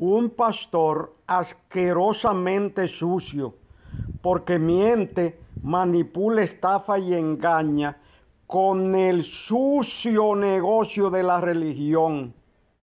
un pastor asquerosamente sucio, porque miente, manipula, estafa y engaña con el sucio negocio de la religión